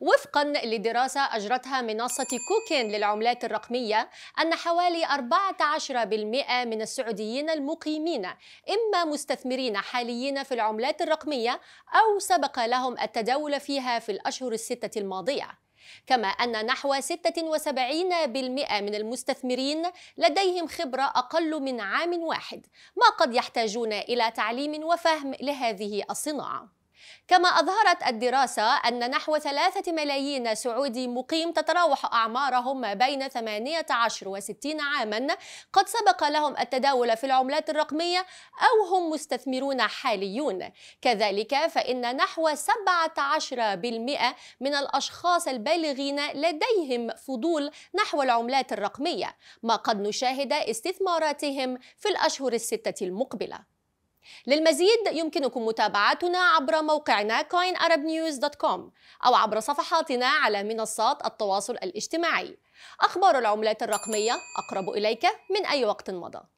وفقا لدراسة أجرتها منصة كوكين للعملات الرقمية أن حوالي 14% من السعوديين المقيمين إما مستثمرين حاليين في العملات الرقمية أو سبق لهم التداول فيها في الأشهر الستة الماضية كما أن نحو 76% من المستثمرين لديهم خبرة أقل من عام واحد ما قد يحتاجون إلى تعليم وفهم لهذه الصناعة كما أظهرت الدراسة أن نحو ثلاثة ملايين سعودي مقيم تتراوح أعمارهم ما بين 18 و 60 عاما قد سبق لهم التداول في العملات الرقمية أو هم مستثمرون حاليون كذلك فإن نحو 17% من الأشخاص البالغين لديهم فضول نحو العملات الرقمية ما قد نشاهد استثماراتهم في الأشهر الستة المقبلة للمزيد يمكنكم متابعتنا عبر موقعنا coinarabnews.com أو عبر صفحاتنا على منصات التواصل الاجتماعي أخبار العملات الرقمية أقرب إليك من أي وقت مضى